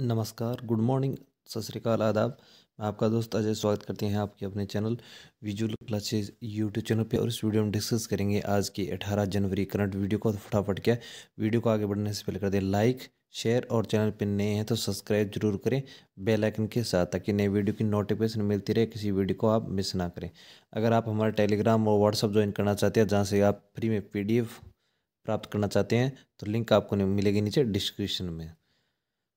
नमस्कार good morning सत श्रीकाल आदाब मैं आपका दोस्त अजय स्वागत करते हैं आपके अपने channel visual classes YouTube channel पे और इस वीडियो में डिस्कस करेंगे आज की 18 जनवरी करंट वीडियो को तो फटाफट क्या वीडियो को आगे बढ़ने से पहले कर दें लाइक शेयर और चैनल पर नए हैं तो सब्सक्राइब जरूर करें बेल आइकन के साथ ताकि नए वीडियो की नोटिफिकेशन मिलती रहे किसी वीडियो को आप मिस ना करें अगर आप हमारे टेलीग्राम और व्हाट्सअप ज्वाइन करना चाहते हैं जहाँ से आप फ्री में पी प्राप्त करना चाहते हैं तो लिंक आपको मिलेगी नीचे डिस्क्रिप्शन में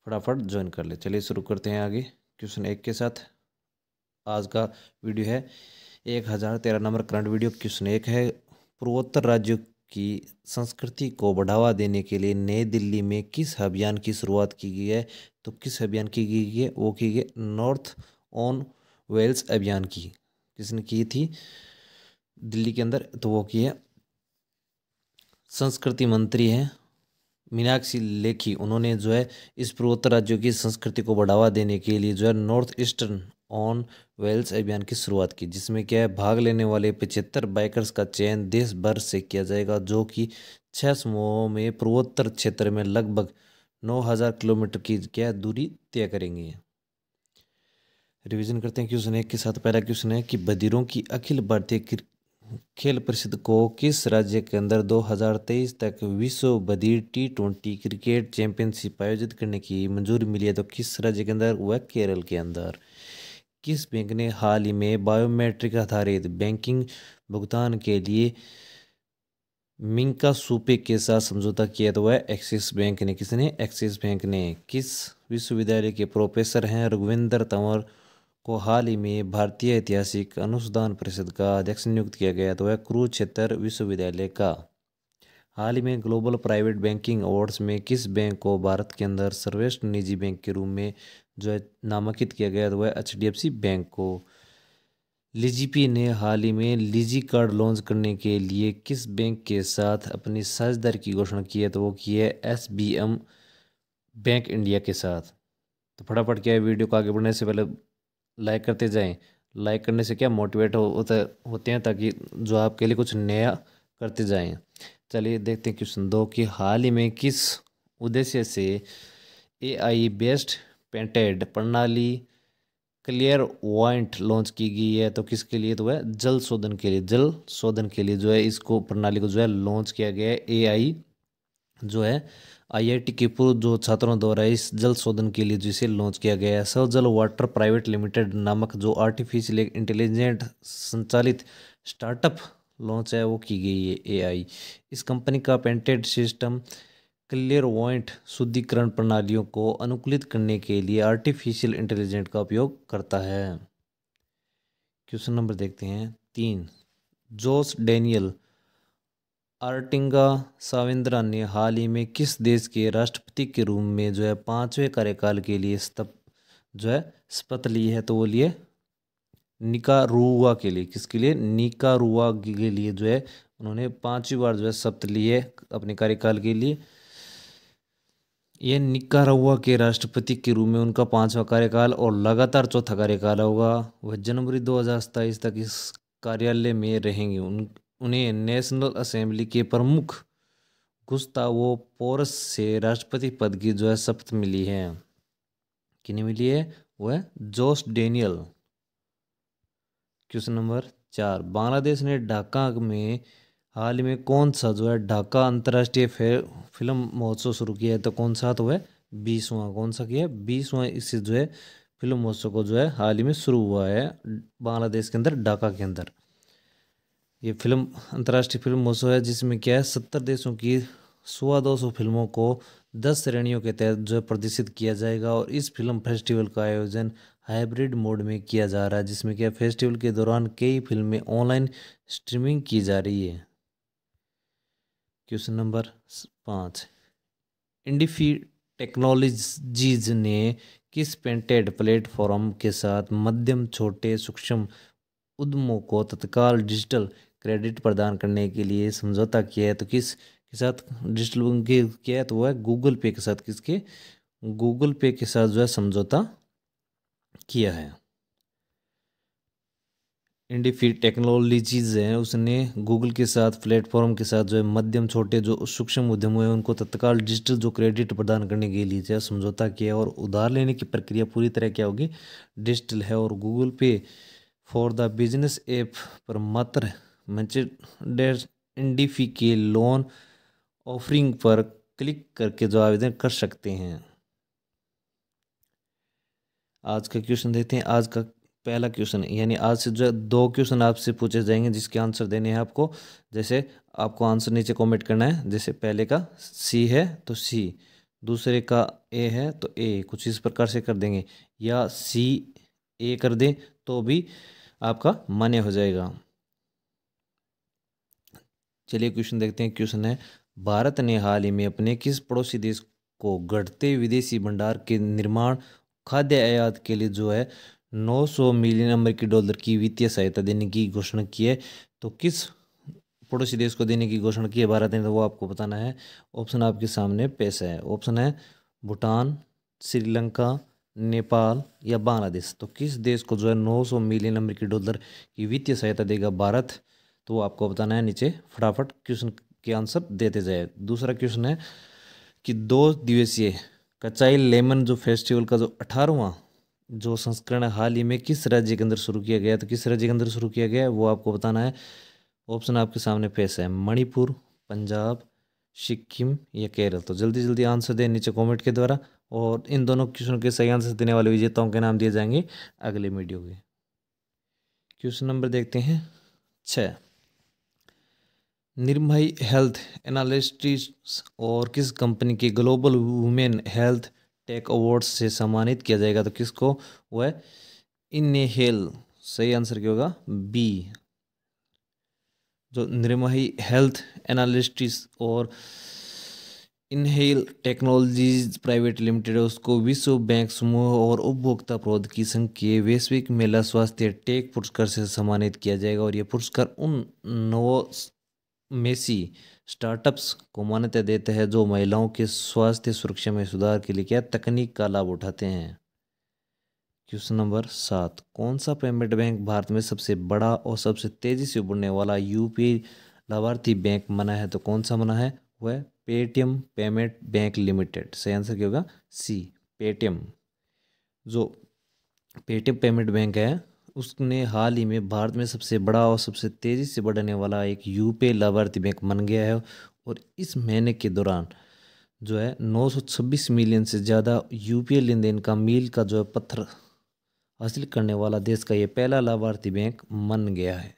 फटाफट ज्वाइन कर ले चलिए शुरू करते हैं आगे क्वेश्चन एक के साथ आज का वीडियो है एक हज़ार तेरह नंबर करंट वीडियो क्वेश्चन एक है पूर्वोत्तर राज्यों की संस्कृति को बढ़ावा देने के लिए नई दिल्ली में किस अभियान की शुरुआत की गई है तो किस अभियान की गई है वो की गई नॉर्थ ऑन वेल्स अभियान की किसने की थी दिल्ली के अंदर तो वो की है संस्कृति मंत्री हैं मीनाक्षी लेखी उन्होंने जो है इस पूर्वोत्तर राज्यों की संस्कृति को बढ़ावा देने के लिए जो है नॉर्थ ईस्टर्न ऑन वेल्स अभियान की शुरुआत की जिसमें क्या है भाग लेने वाले पचहत्तर बाइकर्स का चयन देश भर से किया जाएगा जो कि छः समूहों में पूर्वोत्तर क्षेत्र में लगभग नौ हजार किलोमीटर की क्या दूरी तय करेंगे रिवीजन करते हैं क्वेश्चन एक के साथ पहला क्वेश्चन है कि बदिरों की अखिल भारतीय खेल परिषद को किस राज्य के अंदर 2023 तक विश्व बधिर टी ट्वेंटी क्रिकेट चैंपियनशिप आयोजित करने की मंजूरी मिली है तो किस राज्य के अंदर वह केरल के अंदर किस बैंक ने हाल ही में बायोमेट्रिक आधारित बैंकिंग भुगतान के लिए मिंका सूपे के साथ समझौता किया तो वह एक्सिस बैंक ने किसने एक्सिस बैंक ने किस विश्वविद्यालय के प्रोफेसर हैं रघुविंदर तंवर को हाल ही में भारतीय ऐतिहासिक अनुसंधान परिषद का अध्यक्ष नियुक्त किया गया तो वह कुरुक्षेत्र विश्वविद्यालय का हाल ही में ग्लोबल प्राइवेट बैंकिंग अवार्ड्स में किस बैंक को भारत के अंदर सर्वश्रेष्ठ निजी बैंक के रूप में जो है नामांकित किया गया तो वह एच बैंक को लीजीपी ने हाल ही में लीजी कार्ड लॉन्च करने के लिए किस बैंक के साथ अपनी साझेदारी की घोषणा की है तो वो की है एस बैंक इंडिया के साथ तो फटाफट क्या है वीडियो को आगे बढ़ने से पहले लाइक करते जाएं लाइक करने से क्या मोटिवेट हो, होता होते हैं ताकि जो आपके लिए कुछ नया करते जाएं चलिए देखते हैं क्वेश्चन दो कि हाल ही में किस उद्देश्य से ए आई बेस्ड पेंटेड प्रणाली क्लियर वाइंट लॉन्च की गई है तो किसके लिए तो है जल शोधन के लिए जल शोधन के लिए जो है इसको प्रणाली को जो है लॉन्च किया गया है ए आई जो है आईआईटी पूर्व जो छात्रों द्वारा इस जल शोधन के लिए जिसे लॉन्च किया गया है सौ जल वाटर प्राइवेट लिमिटेड नामक जो आर्टिफिशियल इंटेलिजेंट संचालित स्टार्टअप लॉन्च है वो की गई है एआई इस कंपनी का पेंटेड सिस्टम क्लियर वॉइंट शुद्धिकरण प्रणालियों को अनुकूलित करने के लिए आर्टिफिशियल इंटेलिजेंट का उपयोग करता है क्वेश्चन नंबर देखते हैं तीन जोस डेनियल आर्टिंगा साविंद्रा ने हाल ही में किस देश के राष्ट्रपति के रूप में जो है पाँचवें कार्यकाल के लिए स्तप जो है शपथ ली है तो वो लिए निकारुआ के लिए किसके लिए निकारुआ के लिए जो है उन्होंने पांचवी बार जो है शपथ ली है अपने कार्यकाल के लिए यह निकारुआ के राष्ट्रपति के रूप में उनका पांचवा कार्यकाल और लगातार चौथा कार्यकाल होगा वह जनवरी दो तक इस कार्यालय में रहेंगे उन उन्हें नेशनल असेंबली के प्रमुख गुस्तावो पोरस से राष्ट्रपति पद की जो है शपथ मिली है किन्हें मिली है वो है जोस डेनियल क्वेश्चन नंबर चार बांग्लादेश ने ढाका में हाल में कौन सा जो है ढाका अंतर्राष्ट्रीय फिल्म महोत्सव शुरू किया है तो कौन सा तो है बीसवा कौन सा किया है बीसवा इससे जो है फिल्म महोत्सव को जो है हाल ही में शुरू हुआ है बांग्लादेश के अंदर ढाका के अंदर ये फिल्म अंतर्राष्ट्रीय फिल्म महोत्सव है जिसमें क्या है सत्तर देशों की सवा दो सौ फिल्मों को दस श्रेणियों के तहत जो प्रदर्शित किया जाएगा और इस फिल्म फेस्टिवल का आयोजन हाइब्रिड मोड में किया जा रहा है जिसमें क्या फेस्टिवल के दौरान कई फिल्में ऑनलाइन स्ट्रीमिंग की जा रही है क्वेश्चन नंबर पाँच इंडिफी टेक्नोलॉजीज ने किस पेंटेड प्लेटफॉर्म के साथ मध्यम छोटे सूक्ष्म उद्यमों को तत्काल डिजिटल क्रेडिट प्रदान करने के लिए समझौता किया है तो किस के साथ डिजिटल के किया है तो वह गूगल पे के साथ किसके गूगल पे के साथ जो है समझौता किया है इंडिफी टेक्नोलॉजीज हैं उसने गूगल के साथ प्लेटफॉर्म के साथ जो है मध्यम छोटे जो सूक्ष्म उद्यम हुए उनको तत्काल डिजिटल जो क्रेडिट प्रदान करने के लिए जो समझौता किया और उधार लेने की प्रक्रिया पूरी तरह क्या होगी डिजिटल है और गूगल पे फॉर द बिजनेस एप पर मात्र डेट एन के लोन ऑफरिंग पर क्लिक करके जो आवेदन कर सकते हैं आज का क्वेश्चन देखते हैं आज का पहला क्वेश्चन यानी आज से जो दो क्वेश्चन आपसे पूछे जाएंगे जिसके आंसर देने हैं आपको जैसे आपको आंसर नीचे कमेंट करना है जैसे पहले का सी है तो सी दूसरे का ए है तो ए कुछ इस प्रकार से कर देंगे या सी ए कर दें तो भी आपका मने हो जाएगा चलिए क्वेश्चन देखते हैं क्वेश्चन है भारत ने हाल ही में अपने किस पड़ोसी देश को घटते विदेशी भंडार के निर्माण खाद्य आयात के लिए जो है 900 मिलियन अमेरिकी डॉलर की वित्तीय सहायता देने की घोषणा की है तो किस पड़ोसी देश को देने की घोषणा की है भारत ने तो वो आपको बताना है ऑप्शन आपके सामने पैसा है ऑप्शन है भूटान श्रीलंका नेपाल या बांग्लादेश तो किस देश को जो है 900 मिलियन अमेरिकी डॉलर की वित्तीय सहायता देगा भारत तो आपको बताना है नीचे फटाफट क्वेश्चन के आंसर देते जाए दूसरा क्वेश्चन है कि दो दिवसीय कचाई लेमन जो फेस्टिवल का जो अठारहवा जो संस्करण हाल ही में किस राज्य के अंदर शुरू किया गया तो किस राज्य के अंदर शुरू किया गया वो आपको बताना है ऑप्शन आपके सामने पेश है मणिपुर पंजाब सिक्किम या केरल तो जल्दी जल्दी आंसर दें नीचे कमेंट के द्वारा और इन दोनों क्वेश्चनों के सही आंसर देने वाले विजेताओं के नाम दिए जाएंगे अगले वीडियो के क्वेश्चन नंबर देखते हैं छ निर्मय हेल्थ एनालिस्टिस और किस कंपनी के global women health tech awards से सम्मानित किया जाएगा तो किसको वह इनहेल सही आंसर क्या होगा बी जो निर्मही हेल्थ एनालिस्टिस और इनहेल टेक्नोलॉजीज प्राइवेट लिमिटेड उसको विश्व बैंक समूह और उपभोक्ता प्रौद्योगिकी संघ के वैश्विक मेला स्वास्थ्य टेक पुरस्कार से सम्मानित किया जाएगा और यह पुरस्कार उन नव मेसी स्टार्टअप्स को मान्यता देता है जो महिलाओं के स्वास्थ्य सुरक्षा में सुधार के लिए क्या तकनीक का लाभ उठाते हैं क्वेश्चन नंबर सात कौन सा पेमेंट बैंक भारत में सबसे बड़ा और सबसे तेज़ी से उभरने वाला यूपी लाभार्थी बैंक मना है तो कौन सा मना है वह पेटीएम पेमेंट बैंक लिमिटेड सही आंसर क्या होगा सी पेटीएम जो पेटीएम पेमेंट बैंक है उसने हाल ही में भारत में सबसे बड़ा और सबसे तेज़ी से बढ़ने वाला एक पे लाभार्थी बैंक बन गया है और इस महीने के दौरान जो है 926 मिलियन से ज़्यादा पी लेन देन का मील का जो है पत्थर हासिल करने वाला देश का ये पहला लाभार्थी बैंक बन गया है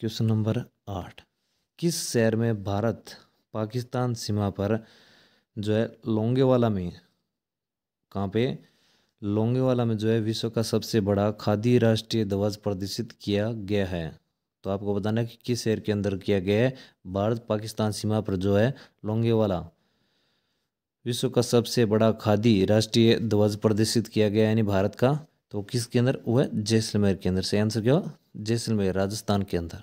क्वेश्चन नंबर आठ किस शहर में भारत पाकिस्तान सीमा पर जो है लोंगेवाला में कहाँ पे लोंगेवाला में जो है विश्व का सबसे बड़ा खादी राष्ट्रीय ध्वज प्रदर्शित किया गया है तो आपको बताना है कि किस शहर के अंदर किया गया है भारत पाकिस्तान सीमा पर जो है लोंगेवाला विश्व का सबसे बड़ा खादी राष्ट्रीय ध्वज प्रदर्शित किया गया यानी भारत का तो किसके अंदर वो है जैसलमेर के अंदर से आंसर क्या हो जैसलमेर राजस्थान के अंदर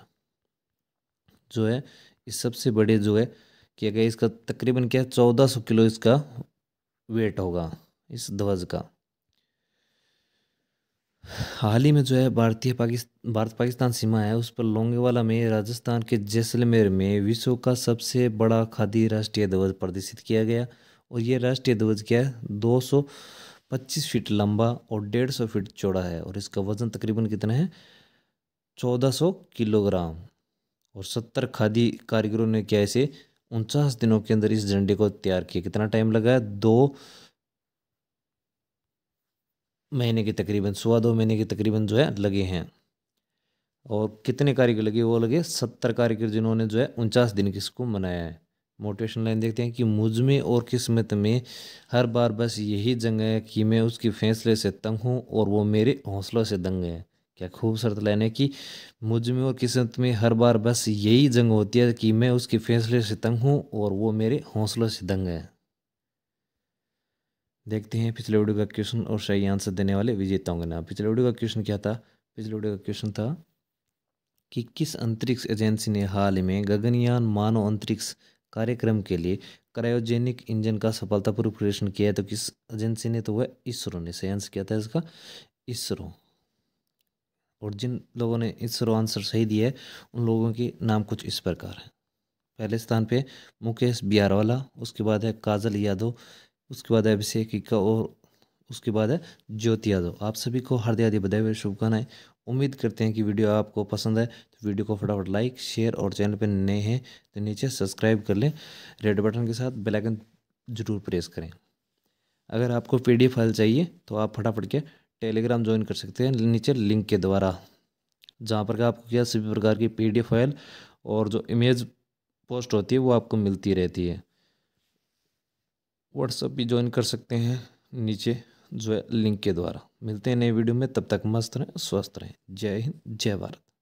जो है इस सबसे बड़े जो है किया गया इसका तकरीबन क्या है चौदह सौ किलो इसका वेट होगा इस ध्वज का हाल ही में जो है भारतीय पाकिस्तान भारत पाकिस्तान सीमा है उस पर लोंगेवाला में राजस्थान के जैसलमेर में विश्व का सबसे बड़ा खादी राष्ट्रीय ध्वज प्रदर्शित किया गया और यह राष्ट्रीय ध्वज क्या है दो सौ पच्चीस फीट लंबा और डेढ़ सौ फीट चौड़ा है और इसका वजन तकरीबन कितना है चौदह सौ किलोग्राम और सत्तर खादी कारीगरों ने क्या इसे उनचास दिनों के अंदर इस झंडे को तैयार किया कितना टाइम लगा दो महीने के तकरीबन सुबह दो महीने के तकरीबन जो है लगे हैं और कितने कारीगर लगे वो लगे सत्तर कारीगर जिन्होंने जो है उनचास दिन किसको मनाया है मोटिवेशन लाइन देखते हैं कि मुझ में और किस्मत में हर बार बस यही जंग है कि मैं उसके फैसले से तंग हूँ और वो मेरे हौसलों से दंग है क्या खूबसूरत लाइन है कि मुझ में और किस्मत में हर बार बस यही जंग होती है कि मैं उसके फैसले से तंग हूँ और वो मेरे हौसलों से दंग है देखते हैं पिछले वीडियो का क्वेश्चन और सही आंसर देने वाले विजेताओं के नाम पिछले वीडियो का क्वेश्चन क्या था पिछले वीडियो का क्वेश्चन था कि किस अंतरिक्ष एजेंसी ने हाल ही में गगनयान मानव अंतरिक्ष कार्यक्रम के लिए क्रायोजेनिक इंजन का सफलतापूर्वक प्रदर्शन किया है तो किस एजेंसी ने तो वह इसरो ने सही आंसर क्या था इसका इसरो और जिन लोगों ने इस रो आंसर सही दिया है उन लोगों के नाम कुछ इस प्रकार हैं पहले स्थान पे मुकेश बियारवाला उसके बाद है काजल यादव उसके बाद है अभिषेक इक्का और उसके बाद है ज्योति यादव आप सभी को हृदय आदि बधाई हुई शुभकामनाएं उम्मीद करते हैं कि वीडियो आपको पसंद है तो वीडियो को फटाफट लाइक शेयर और चैनल पर नए हैं तो नीचे सब्सक्राइब कर लें रेड बटन के साथ बेलाइकन ज़रूर प्रेस करें अगर आपको पीडीएफ फाइल चाहिए तो आप फटाफट के टेलीग्राम ज्वाइन कर सकते हैं नीचे लिंक के द्वारा जहाँ पर आपको क्या सभी प्रकार की पी फाइल और जो इमेज पोस्ट होती है वो आपको मिलती रहती है व्हाट्सअप भी ज्वाइन कर सकते हैं नीचे जो है लिंक के द्वारा मिलते हैं नए वीडियो में तब तक मस्त रहें स्वस्थ रहें जय हिंद जय भारत